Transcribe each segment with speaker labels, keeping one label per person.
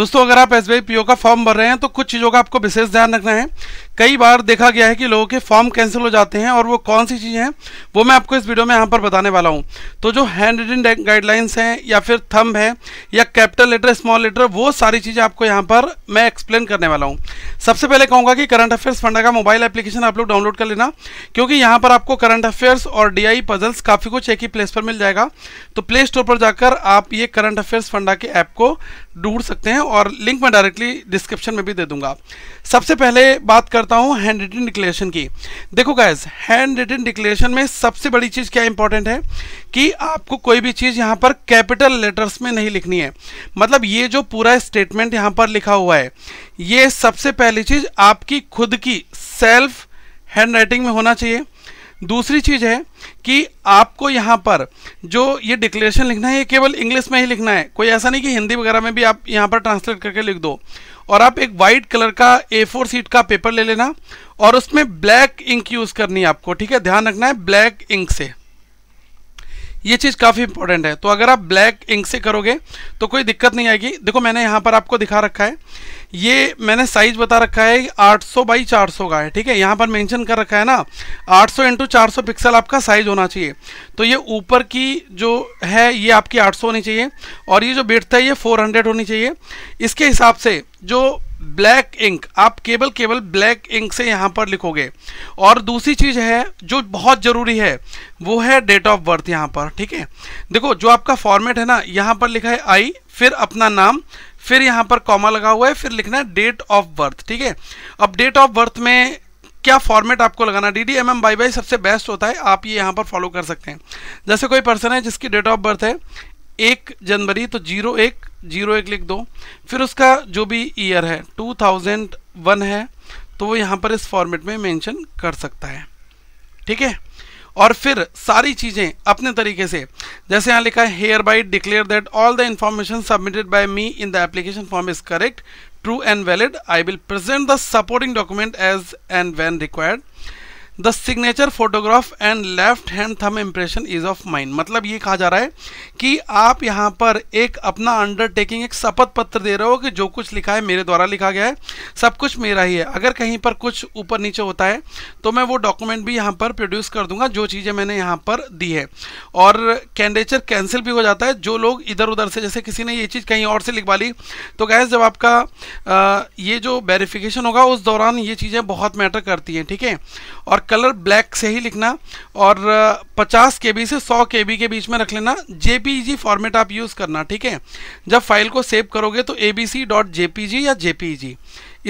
Speaker 1: दोस्तों अगर आप एस बी का फॉर्म भर रहे हैं तो कुछ चीज़ों का आपको विशेष ध्यान रखना है कई बार देखा गया है कि लोगों के फॉर्म कैंसिल हो जाते हैं और वो कौन सी चीज़ें हैं वो मैं आपको इस वीडियो में यहाँ पर बताने वाला हूँ तो जो हैंड रिटिन गाइडलाइंस हैं या फिर थंब है या कैपिटल लेटर स्मॉल लेटर वो सारी चीज़ें आपको यहाँ पर मैं एक्सप्लेन करने वाला हूँ सबसे पहले कहूँगा कि करंट अफेयर्स फंडा का मोबाइल एप्लीकेशन आप लोग डाउनलोड कर लेना क्योंकि यहाँ पर आपको करंट अफेयर्स और डी पजल्स काफ़ी कुछ एक ही प्लेस पर मिल जाएगा तो प्ले स्टोर पर जाकर आप ये करंट अफेयर्स फंडा के ऐप को ढूंढ सकते हैं और लिंक मैं डायरेक्टली डिस्क्रिप्शन में भी दे दूंगा सबसे पहले बात करते करता हूँ हैंड रिटन डिक्लेरेशन की देखो गैस हैंड रिटन डिक्लेरेशन में सबसे बड़ी चीज़ क्या इंपॉर्टेंट है कि आपको कोई भी चीज़ यहाँ पर कैपिटल लेटर्स में नहीं लिखनी है मतलब ये जो पूरा स्टेटमेंट यहाँ पर लिखा हुआ है ये सबसे पहली चीज़ आपकी खुद की सेल्फ हैंड राइटिंग में होना चाहिए दूसरी चीज़ है कि आपको यहाँ पर जो ये डिक्लेरेशन लिखना है ये केवल इंग्लिश में ही लिखना है कोई ऐसा नहीं कि हिंदी वगैरह में भी आप यहाँ पर ट्रांसलेट करके लिख दो और आप एक वाइट कलर का ए फोर सीट का पेपर ले लेना और उसमें ब्लैक इंक यूज़ करनी है आपको ठीक है ध्यान रखना है ब्लैक इंक से ये चीज़ काफ़ी इंपॉर्टेंट है तो अगर आप ब्लैक इंक से करोगे तो कोई दिक्कत नहीं आएगी देखो मैंने यहाँ पर आपको दिखा रखा है ये मैंने साइज बता रखा है 800 सौ बाई चार का है ठीक है यहाँ पर मेंशन कर रखा है ना 800 सौ इंटू चार पिक्सल आपका साइज होना चाहिए तो ये ऊपर की जो है ये आपकी 800 होनी चाहिए और ये जो बेट है ये 400 होनी चाहिए इसके हिसाब से जो ब्लैक इंक आप केवल केवल ब्लैक इंक से यहाँ पर लिखोगे और दूसरी चीज़ है जो बहुत ज़रूरी है वो है डेट ऑफ बर्थ यहाँ पर ठीक है देखो जो आपका फॉर्मेट है ना यहाँ पर लिखा है आई फिर अपना नाम फिर यहाँ पर कॉमा लगा हुआ है फिर लिखना है डेट ऑफ बर्थ ठीक है अब डेट ऑफ बर्थ में क्या फॉर्मेट आपको लगाना D D M M by by सबसे बेस्ट होता है आप ये यहाँ पर फॉलो कर सकते हैं जैसे कोई पर्सन है जिसकी डेट ऑफ बर्थ है एक जनवरी तो जीरो एक जीरो एक लिख दो फिर उसका जो भी ईयर है 2001 है तो वो यहाँ पर इस फॉर्मेट में मेंशन कर सकता है ठीक है और फिर सारी चीज़ें अपने तरीके से जैसे यहाँ लिखा है hereby declare that all the information submitted by me in the application form is correct true and valid I will present the supporting document as and when required the signature photograph and left hand thumb impression is of mind मतलब ये कहा जा रहा है कि आप यहाँ पर एक अपना अंडरटेकिंग एक शपथ पत्र दे रहे हो कि जो कुछ लिखा है मेरे द्वारा लिखा गया है सब कुछ मेरा ही है अगर कहीं पर कुछ ऊपर नीचे होता है तो मैं वो डॉक्यूमेंट भी यहाँ पर प्रोड्यूस कर दूंगा जो चीज़ें मैंने यहाँ पर दी है और कैंडेचर कैंसिल भी हो जाता है जो लोग इधर उधर से जैसे किसी ने ये चीज़ कहीं और से लिखवा ली तो गैस जब आपका आ, ये जो वेरिफिकेशन होगा उस दौरान ये चीज़ें बहुत मैटर करती हैं ठीक है और कलर ब्लैक से ही लिखना और 50 के से 100 के के बीच में रख लेना जी फॉर्मेट आप यूज़ करना ठीक है जब फाइल को सेव करोगे तो ए या जी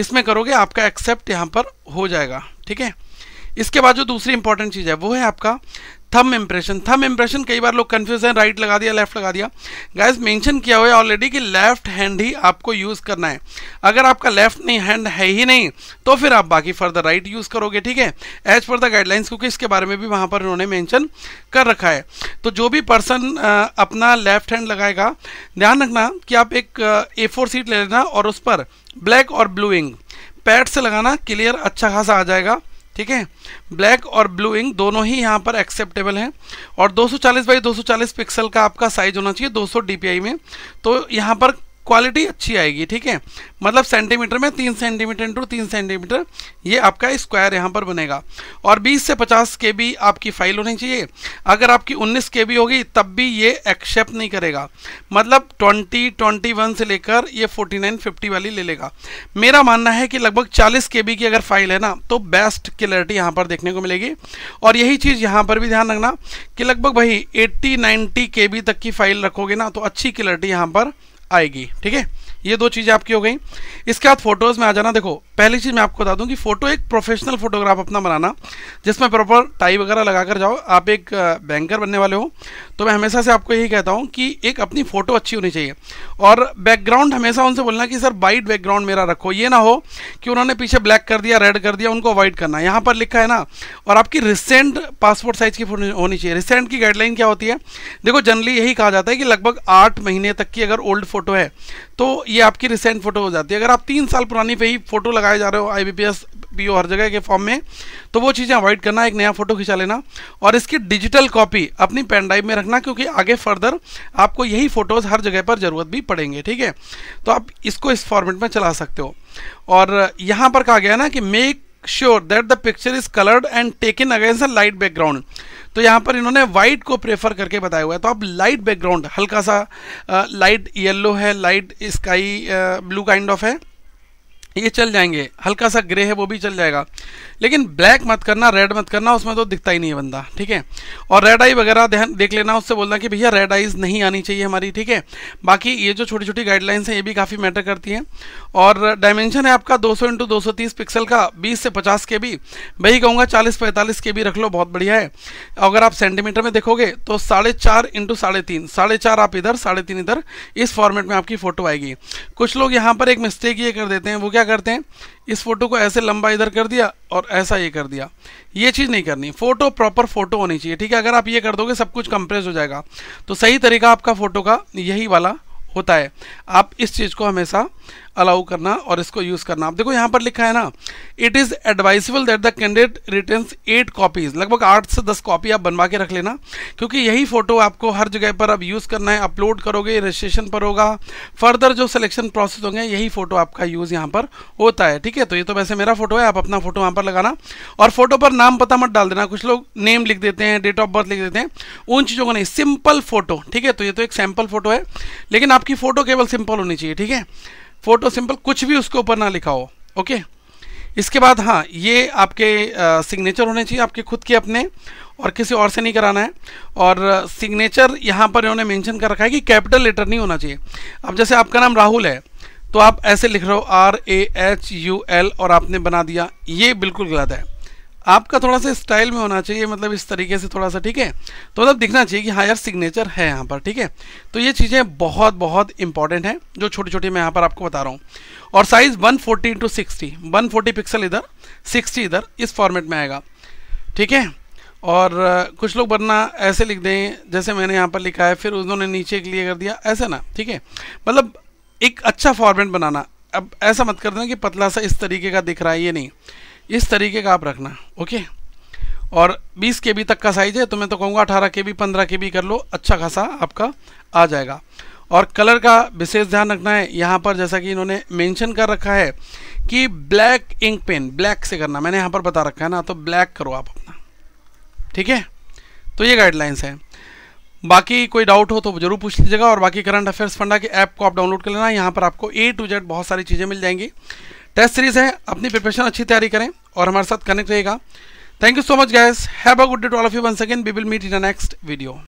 Speaker 1: इसमें करोगे आपका एक्सेप्ट यहाँ पर हो जाएगा ठीक है इसके बाद जो दूसरी इंपॉर्टेंट चीज़ है वो है आपका थम इम्प्रेशन थम इम्प्रेशन कई बार लोग कन्फ्यूज हैं राइट लगा दिया लेफ्ट लगा दिया गैस मेंशन किया हुआ है ऑलरेडी कि लेफ्ट हैंड ही आपको यूज़ करना है अगर आपका लेफ्ट नहीं हैंड है ही नहीं तो फिर आप बाकी फर्दर राइट यूज़ करोगे ठीक है एज पर द गाइडलाइंस क्योंकि इसके बारे में भी वहाँ पर उन्होंने मैंशन कर रखा है तो जो भी पर्सन अपना लेफ्ट हैंड लगाएगा ध्यान रखना कि आप एक ए फोर सीट ले लेना और उस पर ब्लैक और ब्लू इंग पैड से लगाना क्लियर अच्छा खासा आ जाएगा ठीक है ब्लैक और ब्लू इंक दोनों ही यहाँ पर एक्सेप्टेबल हैं और 240 बाई दो पिक्सल का आपका साइज होना चाहिए 200 dpi में तो यहाँ पर क्वालिटी अच्छी आएगी ठीक है मतलब सेंटीमीटर में तीन सेंटीमीटर इंटू तीन सेंटीमीटर ये आपका स्क्वायर यहाँ पर बनेगा और बीस से पचास के बी आपकी फाइल होनी चाहिए अगर आपकी उन्नीस के बी होगी तब भी ये एक्सेप्ट नहीं करेगा मतलब ट्वेंटी ट्वेंटी वन से लेकर ये फोर्टी नाइन फिफ्टी वाली ले लेगा मेरा मानना है कि लगभग चालीस के बी की अगर फाइल है ना तो बेस्ट क्लियरिटी यहाँ पर देखने को मिलेगी और यही चीज़ यहाँ पर भी ध्यान रखना कि लगभग भाई एट्टी नाइन्टी के बी तक की फाइल रखोगे ना तो अच्छी क्लियरिटी यहाँ पर आएगी ठीक है ये दो चीज़ें आपकी हो गई इसके बाद फोटोज़ में आ जाना देखो पहली चीज़ मैं आपको बता दूं कि फ़ोटो एक प्रोफेशनल फोटोग्राफ अपना बनाना जिसमें प्रॉपर टाई वगैरह लगा कर जाओ आप एक बैंकर बनने वाले हो तो मैं हमेशा से आपको यही कहता हूँ कि एक अपनी फ़ोटो अच्छी होनी चाहिए और बैकग्राउंड हमेशा उनसे बोलना कि सर वाइट बैकग्राउंड मेरा रखो ये ना हो कि उन्होंने पीछे ब्लैक कर दिया रेड कर दिया उनको अवॉइड करना यहाँ पर लिखा है ना और आपकी रिसेंट पासपोर्ट साइज़ की होनी चाहिए रिसेंट की गाइडलाइन क्या होती है देखो जनरली यही कहा जाता है कि लगभग आठ महीने तक की अगर ओल्ड फोटो है तो ये आपकी रिसेंट फोटो हो जाती है अगर आप तीन साल पुरानी पे ही फोटो लगाए जा रहे हो I B P S P O हर जगह के फॉर्म में तो वो चीज़ें अवॉइड करना एक नया फोटो खिंचा लेना और इसकी डिजिटल कॉपी अपनी पेन ड्राइव में रखना क्योंकि आगे फर्दर आपको यही फोटोज़ हर जगह पर ज़रूरत भी पड़ेंगे ठीक है तो आप इसको इस फॉर्मेट में चला सकते हो और यहाँ पर कहा गया ना कि make that the picture is coloured and take in against a light background तो यहाँ पर इन्होंने वाइट को प्रेफर करके बताया हुआ है तो आप लाइट बैकग्राउंड हल्का सा लाइट येलो है light sky blue kind of है ये चल जाएंगे हल्का सा ग्रे है वो भी चल जाएगा लेकिन ब्लैक मत करना रेड मत करना उसमें तो दिखता ही नहीं है बंदा ठीक है और रेड आई वगैरह ध्यान देख लेना उससे बोलना कि भैया रेड आईज नहीं आनी चाहिए हमारी ठीक है बाकी ये जो छोटी छोटी गाइडलाइंस हैं ये भी काफ़ी मैटर करती हैं और डायमेंशन है आपका दो सौ इंटू दो पिक्सल का बीस से पचास के भी वही कहूँगा चालीस पैंतालीस के भी रख लो बहुत बढ़िया है अगर आप सेंटीमीटर में देखोगे तो साढ़े चार इंटू साढ़े तीन साढ़े चार आप इधर साढ़े तीन इधर इस फॉर्मेट में आपकी फ़ोटो आएगी कुछ लोग यहाँ पर एक मिस्टेक ये कर देते हैं वो क्या क्या करते हैं इस फोटो को ऐसे लंबा इधर कर दिया और ऐसा ये कर दिया ये चीज़ नहीं करनी फोटो प्रॉपर फोटो होनी चाहिए ठीक है अगर आप ये कर दोगे सब कुछ कंप्रेस हो जाएगा तो सही तरीका आपका फोटो का यही वाला होता है आप इस चीज़ को हमेशा अलाउ करना और इसको यूज़ करना आप देखो यहाँ पर लिखा है ना it is advisable that the candidate returns eight copies लगभग आठ से दस कॉपी आप बनवा के रख लेना क्योंकि यही फ़ोटो आपको हर जगह पर अब यूज़ करना है अपलोड करोगे रजिस्ट्रेशन पर होगा फर्दर जो सिलेक्शन प्रोसेस होंगे यही फ़ोटो आपका यूज़ यहाँ पर होता है ठीक है तो ये तो वैसे मेरा फ़ोटो है आप अपना फ़ोटो यहाँ पर लगाना और फ़ोटो पर नाम पता मत डाल देना कुछ लोग नेम लिख देते हैं डेट ऑफ बर्थ लिख देते हैं उन चीज़ों को नहीं सिंपल फ़ोटो ठीक है तो ये तो एक सैम्पल फ़ोटो है लेकिन आपकी फ़ोटो केवल सिंपल होनी चाहिए ठीक है फोटो सिंपल कुछ भी उसके ऊपर ना लिखा हो ओके इसके बाद हाँ ये आपके सिग्नेचर होने चाहिए आपके खुद के अपने और किसी और से नहीं कराना है और सिग्नेचर यहाँ पर इन्होंने मेंशन कर रखा है कि कैपिटल लेटर नहीं होना चाहिए अब जैसे आपका नाम राहुल है तो आप ऐसे लिख रहे हो R A H U L और आपने बना दिया ये बिल्कुल गलत है आपका थोड़ा सा स्टाइल में होना चाहिए मतलब इस तरीके से थोड़ा सा ठीक है तो मतलब दिखना चाहिए कि हायर सिग्नेचर है यहाँ पर ठीक है तो ये चीज़ें बहुत बहुत इंपॉर्टेंट हैं जो छोटी छोटी मैं यहाँ पर आपको बता रहा हूँ और size one forty into sixty one forty pixel इधर सिक्सटी इधर इस फॉर्मेट में आएगा ठीक है और कुछ लोग वरना ऐसे लिख दें जैसे मैंने यहाँ पर लिखा है फिर उन्होंने नीचे के लिए कर दिया ऐसे ना ठीक है मतलब एक अच्छा फॉर्मेट बनाना अब ऐसा मत कर देना कि पतला सा इस तरीके का दिख रहा है ये नहीं इस तरीके का आप रखना ओके और 20 के बी तक का साइज है तो मैं तो कहूँगा 18 के बी पंद्रह के बी कर लो अच्छा खासा आपका आ जाएगा और कलर का विशेष ध्यान रखना है यहाँ पर जैसा कि इन्होंने मेंशन कर रखा है कि ब्लैक इंक पेन ब्लैक से करना मैंने यहाँ पर बता रखा है ना तो ब्लैक करो आप अपना ठीक है तो ये गाइडलाइंस हैं बाकी कोई डाउट हो तो जरूर पूछ लीजिएगा और बाकी करंट अफेयर्स फंडा के ऐप को आप डाउनलोड कर लेना यहाँ पर आपको ए टू जेड बहुत सारी चीज़ें मिल जाएंगी टेस्ट सीरीज़ है अपनी प्रिपरेशन अच्छी तैयारी करें और हमारे साथ कनेक्ट रहेगा thank you so much guys have a good day to all of you once again we will meet in a next video